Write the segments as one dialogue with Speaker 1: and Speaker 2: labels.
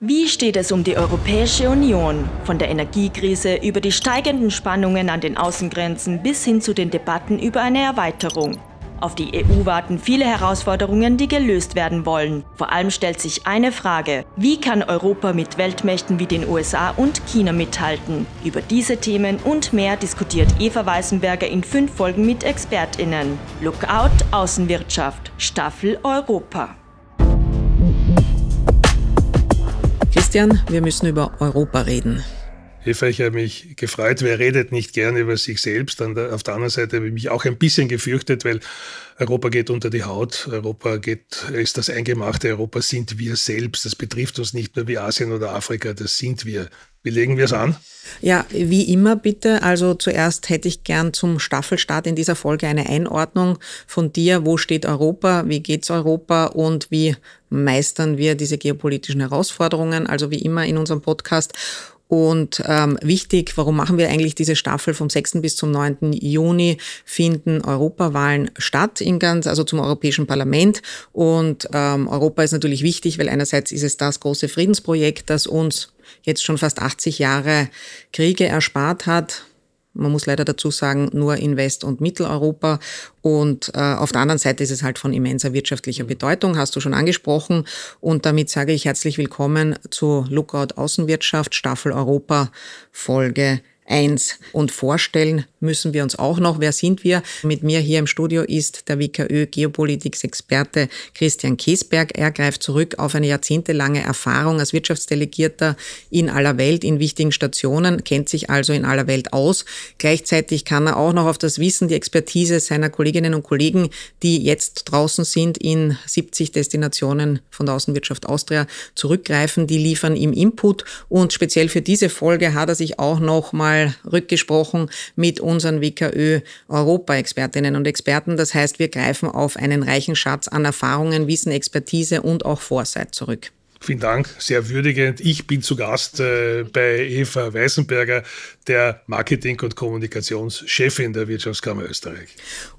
Speaker 1: Wie steht es um die Europäische Union? Von der Energiekrise über die steigenden Spannungen an den Außengrenzen bis hin zu den Debatten über eine Erweiterung. Auf die EU warten viele Herausforderungen, die gelöst werden wollen. Vor allem stellt sich eine Frage. Wie kann Europa mit Weltmächten wie den USA und China mithalten? Über diese Themen und mehr diskutiert Eva Weißenberger in fünf Folgen mit ExpertInnen. Lookout Außenwirtschaft, Staffel Europa. Christian, wir müssen über Europa reden.
Speaker 2: Eva, ich habe mich gefreut, wer redet nicht gern über sich selbst. auf der anderen Seite habe ich mich auch ein bisschen gefürchtet, weil Europa geht unter die Haut, Europa geht, ist das Eingemachte, Europa sind wir selbst. Das betrifft uns nicht nur wie Asien oder Afrika, das sind wir wie legen wir es an?
Speaker 1: Ja, wie immer bitte. Also zuerst hätte ich gern zum Staffelstart in dieser Folge eine Einordnung von dir. Wo steht Europa? Wie geht's Europa? Und wie meistern wir diese geopolitischen Herausforderungen? Also wie immer in unserem Podcast. Und ähm, wichtig, warum machen wir eigentlich diese Staffel vom 6. bis zum 9. Juni finden Europawahlen statt in ganz, also zum Europäischen Parlament. Und ähm, Europa ist natürlich wichtig, weil einerseits ist es das große Friedensprojekt, das uns jetzt schon fast 80 Jahre Kriege erspart hat, man muss leider dazu sagen, nur in West- und Mitteleuropa. Und äh, auf der anderen Seite ist es halt von immenser wirtschaftlicher Bedeutung, hast du schon angesprochen. Und damit sage ich herzlich willkommen zu Lookout Außenwirtschaft, Staffel Europa, Folge 1. Und vorstellen müssen wir uns auch noch, wer sind wir? Mit mir hier im Studio ist der WKÖ geopolitiksexperte Christian Kiesberg. Er greift zurück auf eine jahrzehntelange Erfahrung als Wirtschaftsdelegierter in aller Welt, in wichtigen Stationen, kennt sich also in aller Welt aus. Gleichzeitig kann er auch noch auf das Wissen, die Expertise seiner Kolleginnen und Kollegen, die jetzt draußen sind in 70 Destinationen von der Außenwirtschaft Austria zurückgreifen. Die liefern ihm Input und speziell für diese Folge hat er sich auch noch mal rückgesprochen mit unseren WKÖ Europa-Expertinnen und Experten. Das heißt, wir greifen auf einen reichen Schatz an Erfahrungen, Wissen, Expertise und auch Foresight zurück.
Speaker 2: Vielen Dank, sehr würdigend. Ich bin zu Gast äh, bei Eva Weißenberger, der Marketing- und Kommunikationschefin der Wirtschaftskammer Österreich.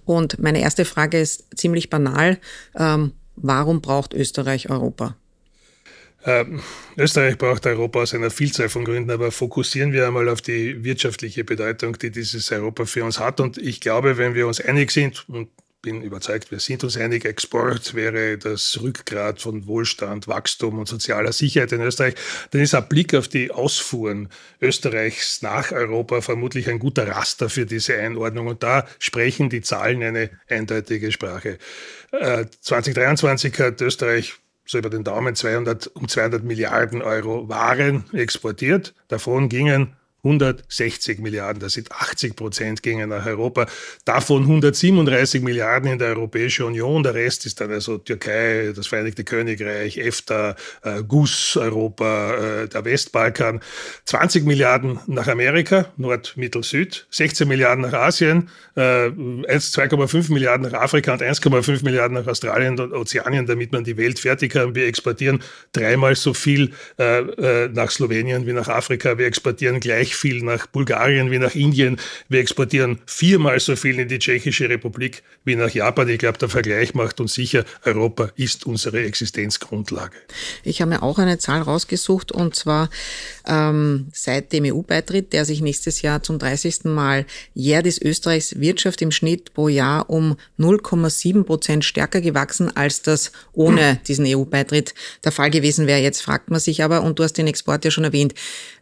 Speaker 1: Und meine erste Frage ist ziemlich banal. Ähm, warum braucht Österreich Europa?
Speaker 2: Ähm, Österreich braucht Europa aus einer Vielzahl von Gründen, aber fokussieren wir einmal auf die wirtschaftliche Bedeutung, die dieses Europa für uns hat. Und ich glaube, wenn wir uns einig sind, und bin überzeugt, wir sind uns einig, Export wäre das Rückgrat von Wohlstand, Wachstum und sozialer Sicherheit in Österreich, dann ist ein Blick auf die Ausfuhren Österreichs nach Europa vermutlich ein guter Raster für diese Einordnung. Und da sprechen die Zahlen eine eindeutige Sprache. 2023 äh, hat Österreich so über den Daumen 200, um 200 Milliarden Euro Waren exportiert. Davon gingen 160 Milliarden, das sind 80 Prozent gingen nach Europa, davon 137 Milliarden in der Europäischen Union, der Rest ist dann also Türkei, das Vereinigte Königreich, EFTA, äh, GUS, Europa, äh, der Westbalkan, 20 Milliarden nach Amerika, Nord, Mittel, Süd, 16 Milliarden nach Asien, äh, 2,5 Milliarden nach Afrika und 1,5 Milliarden nach Australien und Ozeanien, damit man die Welt fertig kann. Wir exportieren dreimal so viel äh, äh, nach Slowenien wie nach Afrika, wir exportieren gleich gleich viel nach Bulgarien wie nach Indien. Wir exportieren viermal so viel in die Tschechische Republik wie nach Japan. Ich glaube, der Vergleich macht uns sicher, Europa ist unsere Existenzgrundlage.
Speaker 1: Ich habe mir auch eine Zahl rausgesucht und zwar ähm, seit dem EU-Beitritt, der sich nächstes Jahr zum 30. Mal jährt, ist Österreichs Wirtschaft im Schnitt pro Jahr um 0,7 Prozent stärker gewachsen, als das ohne diesen EU-Beitritt der Fall gewesen wäre. Jetzt fragt man sich aber, und du hast den Export ja schon erwähnt,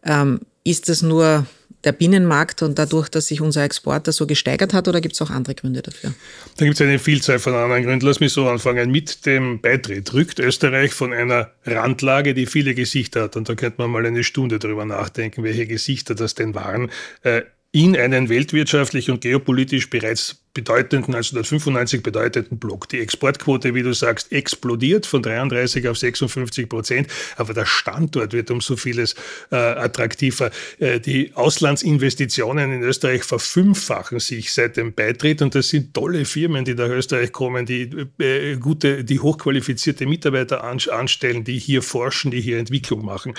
Speaker 1: ähm, ist das nur der Binnenmarkt und dadurch, dass sich unser Export da so gesteigert hat oder gibt es auch andere Gründe dafür?
Speaker 2: Da gibt es eine Vielzahl von anderen Gründen. Lass mich so anfangen. Mit dem Beitritt rückt Österreich von einer Randlage, die viele Gesichter hat. Und da könnte man mal eine Stunde drüber nachdenken, welche Gesichter das denn waren. Äh, in einen weltwirtschaftlich und geopolitisch bereits bedeutenden, 1995 also bedeutenden Block. Die Exportquote, wie du sagst, explodiert von 33 auf 56 Prozent, aber der Standort wird um so vieles äh, attraktiver. Äh, die Auslandsinvestitionen in Österreich verfünffachen sich seit dem Beitritt und das sind tolle Firmen, die nach Österreich kommen, die äh, gute, die hochqualifizierte Mitarbeiter anstellen, die hier forschen, die hier Entwicklung machen.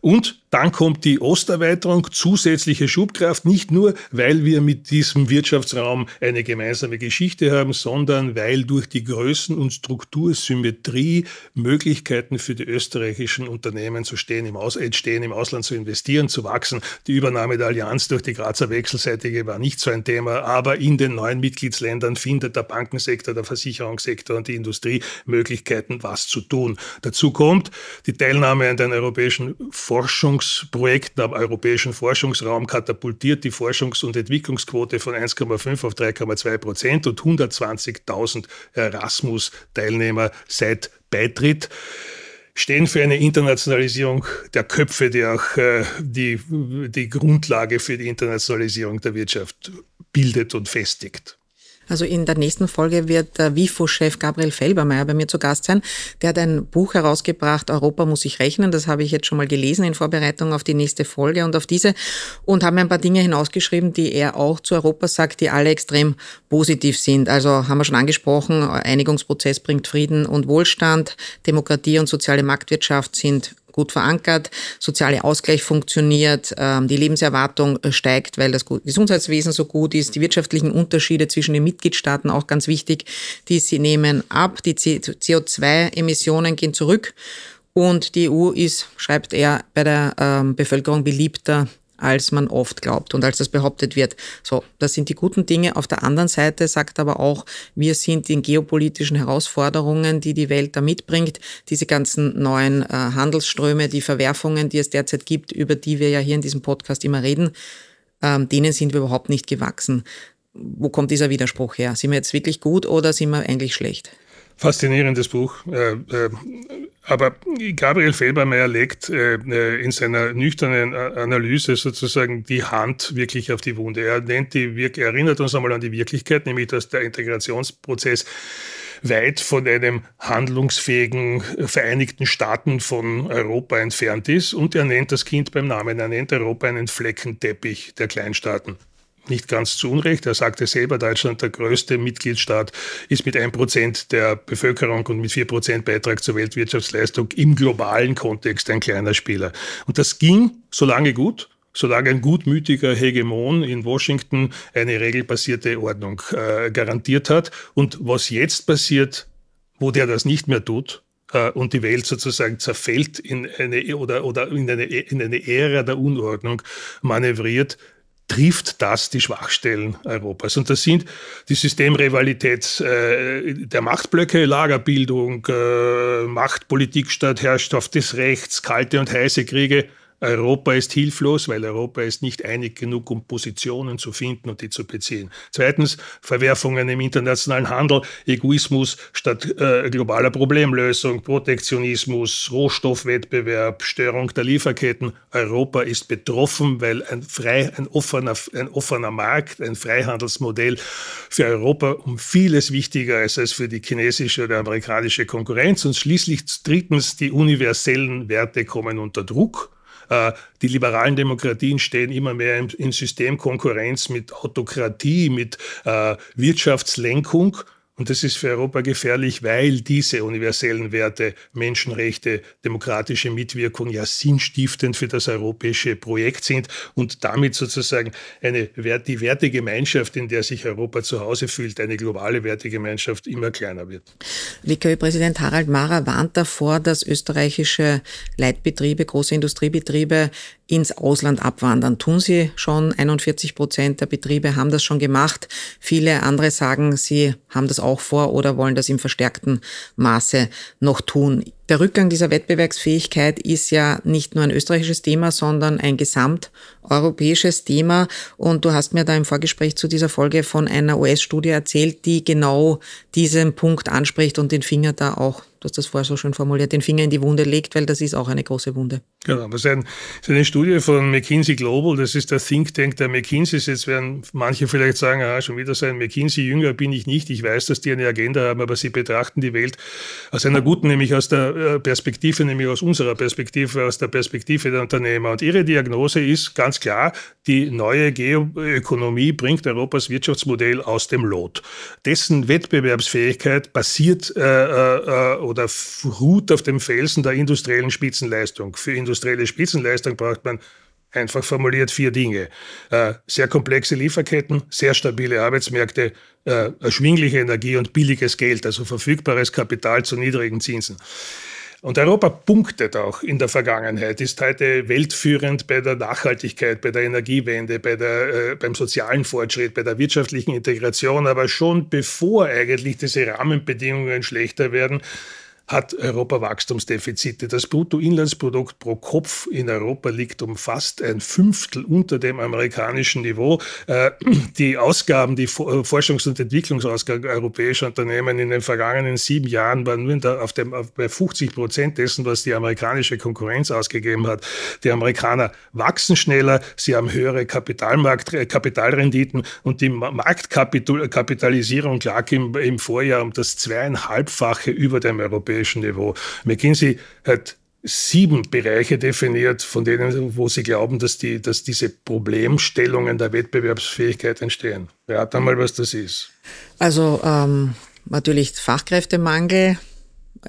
Speaker 2: Und dann kommt die Osterweiterung, zusätzliche Schubkraft, nicht nur, weil wir mit diesem Wirtschaftsraum eine gemeinsame Geschichte haben, sondern weil durch die Größen- und Struktursymmetrie Möglichkeiten für die österreichischen Unternehmen zu stehen, im Aus entstehen, im Ausland zu investieren, zu wachsen. Die Übernahme der Allianz durch die Grazer Wechselseitige war nicht so ein Thema, aber in den neuen Mitgliedsländern findet der Bankensektor, der Versicherungssektor und die Industrie Möglichkeiten, was zu tun. Dazu kommt die Teilnahme an den europäischen Forschungsprojekten am europäischen Forschungsraum katapultiert die Forschungs- und Entwicklungsquote von 1,5 auf 3,2 1,2 Prozent und 120.000 Erasmus-Teilnehmer seit Beitritt stehen für eine Internationalisierung der Köpfe, die auch äh, die, die Grundlage für die Internationalisierung der Wirtschaft bildet und festigt.
Speaker 1: Also in der nächsten Folge wird der WIFO-Chef Gabriel Felbermeier bei mir zu Gast sein. Der hat ein Buch herausgebracht, Europa muss sich rechnen. Das habe ich jetzt schon mal gelesen in Vorbereitung auf die nächste Folge und auf diese. Und haben ein paar Dinge hinausgeschrieben, die er auch zu Europa sagt, die alle extrem positiv sind. Also haben wir schon angesprochen, Einigungsprozess bringt Frieden und Wohlstand, Demokratie und soziale Marktwirtschaft sind gut verankert, soziale Ausgleich funktioniert, ähm, die Lebenserwartung äh, steigt, weil das Gesundheitswesen so gut ist, die wirtschaftlichen Unterschiede zwischen den Mitgliedstaaten auch ganz wichtig, die sie nehmen ab, die CO2-Emissionen gehen zurück und die EU ist, schreibt er, bei der ähm, Bevölkerung beliebter als man oft glaubt und als das behauptet wird. So, das sind die guten Dinge. Auf der anderen Seite sagt aber auch, wir sind in geopolitischen Herausforderungen, die die Welt da mitbringt. Diese ganzen neuen äh, Handelsströme, die Verwerfungen, die es derzeit gibt, über die wir ja hier in diesem Podcast immer reden, ähm, denen sind wir überhaupt nicht gewachsen. Wo kommt dieser Widerspruch her? Sind wir jetzt wirklich gut oder sind wir eigentlich schlecht?
Speaker 2: faszinierendes Buch. Äh, äh, aber Gabriel Felbermeier legt äh, äh in seiner nüchternen Analyse sozusagen die Hand wirklich auf die Wunde. Er nennt die, er erinnert uns einmal an die Wirklichkeit, nämlich dass der Integrationsprozess weit von einem handlungsfähigen Vereinigten Staaten von Europa entfernt ist. Und er nennt das Kind beim Namen. Er nennt Europa einen Fleckenteppich der Kleinstaaten nicht ganz zu Unrecht. Er sagte selber, Deutschland, der größte Mitgliedstaat, ist mit 1% der Bevölkerung und mit 4% Beitrag zur Weltwirtschaftsleistung im globalen Kontext ein kleiner Spieler. Und das ging so lange gut, solange ein gutmütiger Hegemon in Washington eine regelbasierte Ordnung äh, garantiert hat. Und was jetzt passiert, wo der das nicht mehr tut, äh, und die Welt sozusagen zerfällt in eine oder oder in eine in eine Ära der Unordnung manövriert, trifft das die Schwachstellen Europas. Und das sind die Systemrivalität äh, der Machtblöcke, Lagerbildung, äh, Machtpolitik statt Herrschaft des Rechts, kalte und heiße Kriege, Europa ist hilflos, weil Europa ist nicht einig genug, um Positionen zu finden und die zu beziehen. Zweitens, Verwerfungen im internationalen Handel, Egoismus statt äh, globaler Problemlösung, Protektionismus, Rohstoffwettbewerb, Störung der Lieferketten. Europa ist betroffen, weil ein, frei, ein, offener, ein offener Markt, ein Freihandelsmodell für Europa um vieles wichtiger ist als für die chinesische oder amerikanische Konkurrenz. Und schließlich drittens, die universellen Werte kommen unter Druck. Äh, die liberalen Demokratien stehen immer mehr in Systemkonkurrenz mit Autokratie, mit äh, Wirtschaftslenkung. Und das ist für Europa gefährlich, weil diese universellen Werte, Menschenrechte, demokratische Mitwirkung ja sinnstiftend für das europäische Projekt sind und damit sozusagen eine Wert, die Wertegemeinschaft, in der sich Europa zu Hause fühlt, eine globale Wertegemeinschaft immer kleiner wird.
Speaker 1: lkw präsident Harald Mara warnt davor, dass österreichische Leitbetriebe, große Industriebetriebe ins Ausland abwandern. Tun sie schon. 41 Prozent der Betriebe haben das schon gemacht. Viele andere sagen, sie haben das auch vor oder wollen das im verstärkten Maße noch tun. Der Rückgang dieser Wettbewerbsfähigkeit ist ja nicht nur ein österreichisches Thema, sondern ein gesamteuropäisches Thema. Und du hast mir da im Vorgespräch zu dieser Folge von einer US-Studie erzählt, die genau diesen Punkt anspricht und den Finger da auch hast das vorher so schön formuliert, den Finger in die Wunde legt, weil das ist auch eine große Wunde.
Speaker 2: Genau, das ist, ein, ist eine Studie von McKinsey Global, das ist der Think Tank der McKinseys. Jetzt werden manche vielleicht sagen, ah, schon wieder sein McKinsey-Jünger bin ich nicht. Ich weiß, dass die eine Agenda haben, aber sie betrachten die Welt aus einer guten, nämlich aus der äh, Perspektive, nämlich aus unserer Perspektive, aus der Perspektive der Unternehmer. Und ihre Diagnose ist ganz klar, die neue Geoökonomie bringt Europas Wirtschaftsmodell aus dem Lot. Dessen Wettbewerbsfähigkeit basiert äh, äh, äh oder ruht auf dem Felsen der industriellen Spitzenleistung. Für industrielle Spitzenleistung braucht man einfach formuliert vier Dinge. Äh, sehr komplexe Lieferketten, sehr stabile Arbeitsmärkte, äh, erschwingliche Energie und billiges Geld, also verfügbares Kapital zu niedrigen Zinsen. Und Europa punktet auch in der Vergangenheit, ist heute weltführend bei der Nachhaltigkeit, bei der Energiewende, bei der, äh, beim sozialen Fortschritt, bei der wirtschaftlichen Integration. Aber schon bevor eigentlich diese Rahmenbedingungen schlechter werden, hat Europa Wachstumsdefizite. Das Bruttoinlandsprodukt pro Kopf in Europa liegt um fast ein Fünftel unter dem amerikanischen Niveau. Äh, die Ausgaben, die äh, Forschungs- und Entwicklungsausgaben europäischer Unternehmen in den vergangenen sieben Jahren waren nur auf dem, auf, bei 50 Prozent dessen, was die amerikanische Konkurrenz ausgegeben hat. Die Amerikaner wachsen schneller, sie haben höhere Kapitalmarkt, äh, Kapitalrenditen und die Marktkapitalisierung lag im, im Vorjahr um das zweieinhalbfache über dem europäischen europäischen Niveau. McKinsey hat sieben Bereiche definiert, von denen, wo sie glauben, dass, die, dass diese Problemstellungen der Wettbewerbsfähigkeit entstehen. Rat einmal, was das ist.
Speaker 1: Also ähm, natürlich Fachkräftemangel,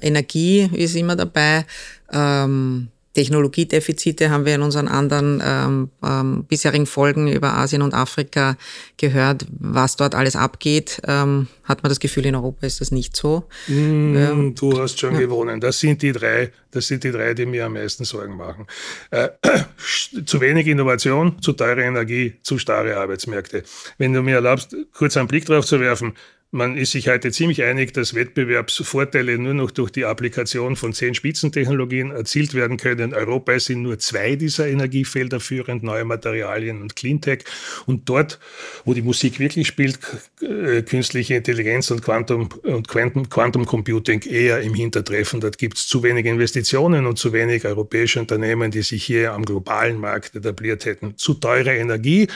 Speaker 1: Energie ist immer dabei, ähm, Technologiedefizite haben wir in unseren anderen ähm, ähm, bisherigen Folgen über Asien und Afrika gehört, was dort alles abgeht. Ähm, hat man das Gefühl, in Europa ist das nicht so.
Speaker 2: Mm, ähm, du hast schon ja. gewonnen. Das sind die drei, das sind die drei, die mir am meisten Sorgen machen. Äh, zu wenig Innovation, zu teure Energie, zu starre Arbeitsmärkte. Wenn du mir erlaubst, kurz einen Blick drauf zu werfen, man ist sich heute ziemlich einig, dass Wettbewerbsvorteile nur noch durch die Applikation von zehn Spitzentechnologien erzielt werden können. In Europa sind nur zwei dieser Energiefelder führend, neue Materialien und Cleantech. Und dort, wo die Musik wirklich spielt, äh, künstliche Intelligenz und Quantum, und Quantum, Quantum Computing eher im Hintertreffen. Dort gibt es zu wenig Investitionen und zu wenig europäische Unternehmen, die sich hier am globalen Markt etabliert hätten. Zu teure Energie.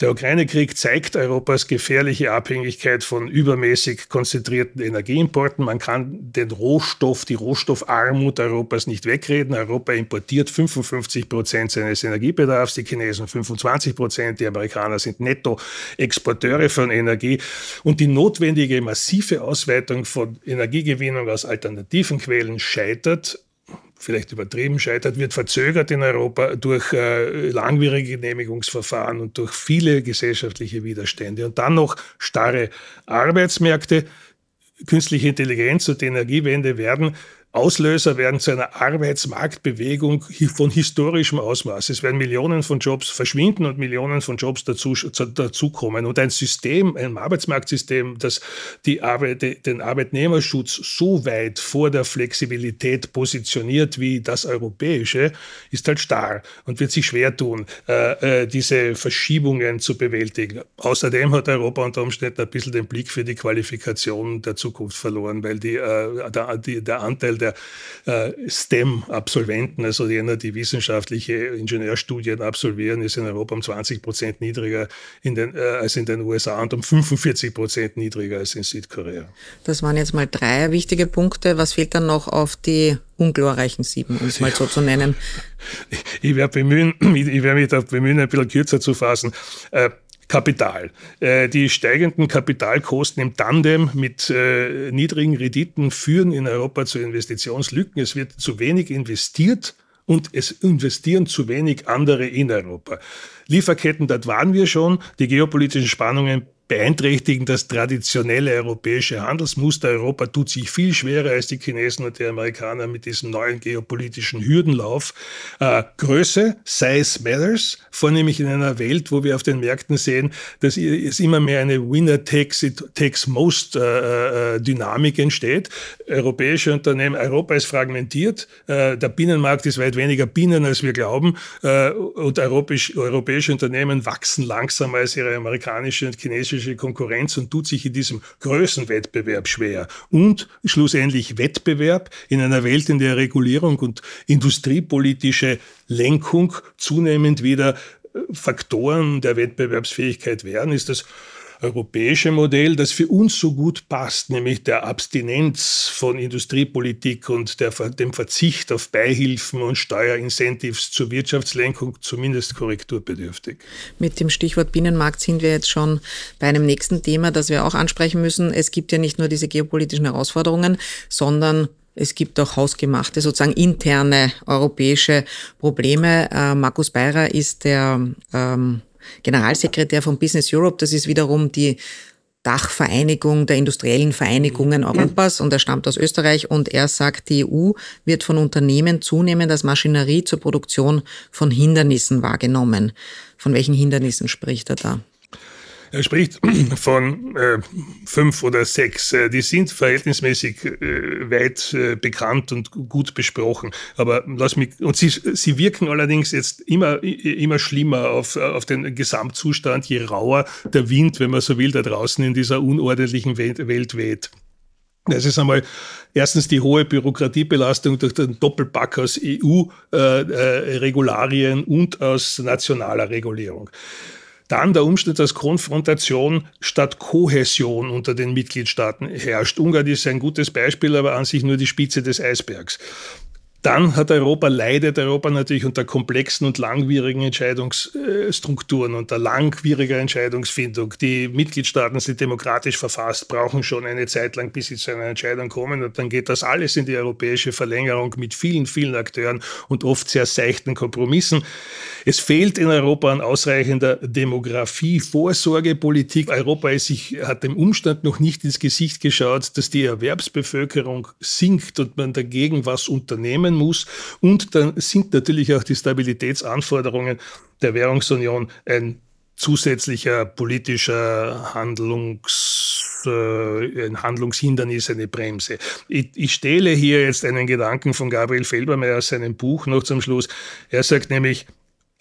Speaker 2: Der Ukraine-Krieg zeigt Europas gefährliche Abhängigkeit von übermäßig konzentrierten Energieimporten. Man kann den Rohstoff, die Rohstoffarmut Europas nicht wegreden. Europa importiert 55 Prozent seines Energiebedarfs, die Chinesen 25 Prozent, die Amerikaner sind Nettoexporteure von Energie. Und die notwendige massive Ausweitung von Energiegewinnung aus alternativen Quellen scheitert vielleicht übertrieben scheitert, wird verzögert in Europa durch äh, langwierige Genehmigungsverfahren und durch viele gesellschaftliche Widerstände. Und dann noch starre Arbeitsmärkte. Künstliche Intelligenz und die Energiewende werden Auslöser werden zu einer Arbeitsmarktbewegung von historischem Ausmaß. Es werden Millionen von Jobs verschwinden und Millionen von Jobs dazu, dazukommen. Und ein System, ein Arbeitsmarktsystem, das die Arbeit, den Arbeitnehmerschutz so weit vor der Flexibilität positioniert wie das europäische, ist halt starr und wird sich schwer tun, äh, äh, diese Verschiebungen zu bewältigen. Außerdem hat Europa unter Umständen ein bisschen den Blick für die Qualifikation der Zukunft verloren, weil die, äh, der, der Anteil der äh, STEM-Absolventen, also jener, die wissenschaftliche Ingenieurstudien absolvieren, ist in Europa um 20 Prozent niedriger in den, äh, als in den USA und um 45 Prozent niedriger als in Südkorea.
Speaker 1: Das waren jetzt mal drei wichtige Punkte. Was fehlt dann noch auf die
Speaker 2: unglorreichen Sieben, um es mal so zu nennen? Ich, ich werde bemühen, ich, ich mich da bemühen, ein bisschen kürzer zu fassen. Äh, Kapital. Äh, die steigenden Kapitalkosten im Tandem mit äh, niedrigen Renditen führen in Europa zu Investitionslücken. Es wird zu wenig investiert und es investieren zu wenig andere in Europa. Lieferketten, dort waren wir schon. Die geopolitischen Spannungen beeinträchtigen das traditionelle europäische Handelsmuster. Europa tut sich viel schwerer als die Chinesen und die Amerikaner mit diesem neuen geopolitischen Hürdenlauf. Äh, Größe, Size Matters, vornehmlich in einer Welt, wo wir auf den Märkten sehen, dass es immer mehr eine Winner takes, it, takes most äh, äh, Dynamik entsteht. Europäische Unternehmen, Europa ist fragmentiert, äh, der Binnenmarkt ist weit weniger Binnen, als wir glauben äh, und europäisch, europäische Unternehmen wachsen langsamer als ihre amerikanischen und chinesischen chinesische Konkurrenz und tut sich in diesem Größenwettbewerb schwer. Und schlussendlich Wettbewerb in einer Welt, in der Regulierung und industriepolitische Lenkung zunehmend wieder äh, Faktoren der Wettbewerbsfähigkeit werden, ist das europäische Modell, das für uns so gut passt, nämlich der Abstinenz von Industriepolitik und der, dem Verzicht auf Beihilfen und Steuerincentives zur Wirtschaftslenkung zumindest korrekturbedürftig.
Speaker 1: Mit dem Stichwort Binnenmarkt sind wir jetzt schon bei einem nächsten Thema, das wir auch ansprechen müssen. Es gibt ja nicht nur diese geopolitischen Herausforderungen, sondern es gibt auch hausgemachte, sozusagen interne europäische Probleme. Äh, Markus Beirer ist der ähm, Generalsekretär von Business Europe. Das ist wiederum die Dachvereinigung der industriellen Vereinigungen mhm. Europas und er stammt aus Österreich und er sagt, die EU wird von Unternehmen zunehmend als Maschinerie zur Produktion von Hindernissen wahrgenommen. Von welchen Hindernissen spricht er da?
Speaker 2: Er spricht von äh, fünf oder sechs. Äh, die sind verhältnismäßig äh, weit äh, bekannt und gut besprochen. Aber lass mich, und sie, sie wirken allerdings jetzt immer, immer schlimmer auf, auf den Gesamtzustand, je rauer der Wind, wenn man so will, da draußen in dieser unordentlichen Welt weht. Das ist einmal erstens die hohe Bürokratiebelastung durch den Doppelpack aus EU-Regularien äh, äh, und aus nationaler Regulierung. Dann der Umstand, dass Konfrontation statt Kohäsion unter den Mitgliedstaaten herrscht. Ungarn ist ein gutes Beispiel, aber an sich nur die Spitze des Eisbergs dann hat Europa, leidet Europa natürlich unter komplexen und langwierigen Entscheidungsstrukturen, unter langwieriger Entscheidungsfindung. Die Mitgliedstaaten sind demokratisch verfasst, brauchen schon eine Zeit lang, bis sie zu einer Entscheidung kommen. Und dann geht das alles in die europäische Verlängerung mit vielen, vielen Akteuren und oft sehr seichten Kompromissen. Es fehlt in Europa an ausreichender Demografie, Vorsorgepolitik. Europa ist sich, hat dem Umstand noch nicht ins Gesicht geschaut, dass die Erwerbsbevölkerung sinkt und man dagegen was unternehmen kommen muss. Und dann sind natürlich auch die Stabilitätsanforderungen der Währungsunion ein zusätzlicher politischer Handlungs, äh, ein Handlungshindernis, eine Bremse. Ich, ich stehle hier jetzt einen Gedanken von Gabriel Felbermeier aus seinem Buch noch zum Schluss. Er sagt nämlich,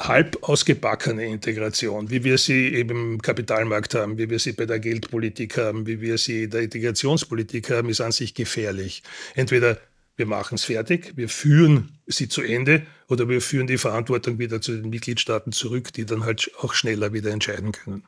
Speaker 2: halb ausgebackene Integration, wie wir sie eben im Kapitalmarkt haben, wie wir sie bei der Geldpolitik haben, wie wir sie in der Integrationspolitik haben, ist an sich gefährlich. Entweder wir machen es fertig, wir führen sie zu Ende oder wir führen die Verantwortung wieder zu den Mitgliedstaaten zurück, die dann halt auch schneller wieder entscheiden können.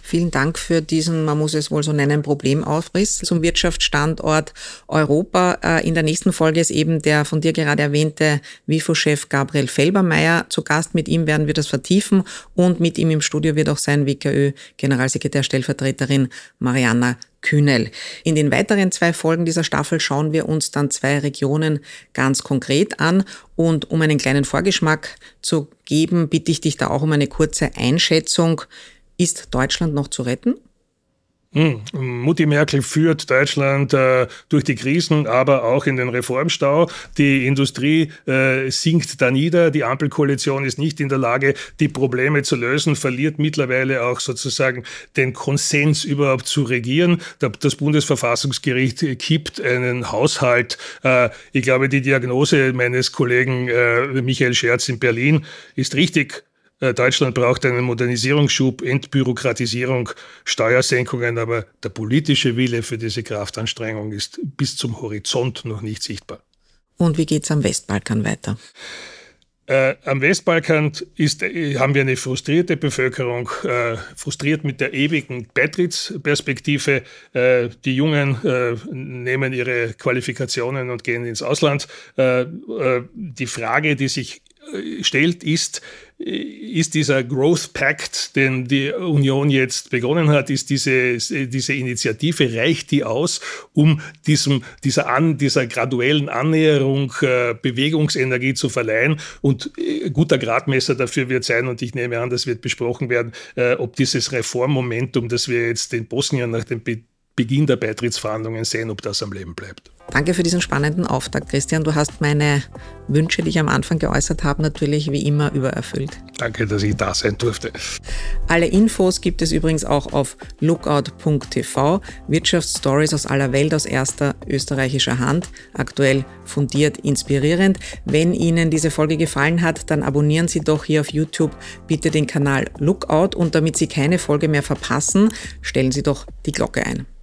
Speaker 2: Vielen
Speaker 1: Dank für diesen, man muss es wohl so nennen, Problemaufriss zum Wirtschaftsstandort Europa. Äh, in der nächsten Folge ist eben der von dir gerade erwähnte WIFO-Chef Gabriel Felbermeier zu Gast. Mit ihm werden wir das vertiefen und mit ihm im Studio wird auch sein WKÖ-Generalsekretär, Stellvertreterin Mariana Kühnel. In den weiteren zwei Folgen dieser Staffel schauen wir uns dann zwei Regionen ganz konkret an und um einen kleinen Vorgeschmack zu geben, bitte ich dich da auch um eine kurze Einschätzung. Ist Deutschland noch zu
Speaker 2: retten? Hm. Mutti Merkel führt Deutschland äh, durch die Krisen, aber auch in den Reformstau. Die Industrie äh, sinkt da nieder. Die Ampelkoalition ist nicht in der Lage, die Probleme zu lösen, verliert mittlerweile auch sozusagen den Konsens überhaupt zu regieren. Das Bundesverfassungsgericht kippt einen Haushalt. Äh, ich glaube, die Diagnose meines Kollegen äh, Michael Scherz in Berlin ist richtig. Äh, Deutschland braucht einen Modernisierungsschub, Entbürokratisierung, Steuersenkungen, aber der politische Wille für diese Kraftanstrengung ist bis zum Horizont noch nicht sichtbar.
Speaker 1: Und wie geht es am Westbalkan weiter?
Speaker 2: Äh, am Westbalkan ist, äh, haben wir eine frustrierte Bevölkerung, äh, frustriert mit der ewigen Beitrittsperspektive. Äh, die Jungen nehmen ihre Qualifikationen und gehen ins Ausland. die Frage, die sich stellt, ist, ist dieser Growth Pact, den die Union jetzt begonnen hat, ist diese, diese Initiative, reicht die aus, um diesem, dieser, an, dieser graduellen Annäherung äh, Bewegungsenergie zu verleihen? Und äh, guter Gradmesser dafür wird sein, und ich nehme an, das wird besprochen werden, äh, ob dieses Reformmomentum, das wir jetzt in Bosnien nach dem Be Beginn der Beitrittsverhandlungen sehen, ob das am Leben bleibt. Danke
Speaker 1: für diesen spannenden Auftakt, Christian. Du hast meine Wünsche, die ich am Anfang geäußert habe, natürlich wie immer übererfüllt.
Speaker 2: Danke, dass ich da sein durfte.
Speaker 1: Alle Infos gibt es übrigens auch auf lookout.tv. Wirtschaftsstories aus aller Welt aus erster österreichischer Hand. Aktuell fundiert, inspirierend. Wenn Ihnen diese Folge gefallen hat, dann abonnieren Sie doch hier auf YouTube bitte den Kanal Lookout und damit Sie keine Folge mehr verpassen, stellen Sie doch die Glocke ein.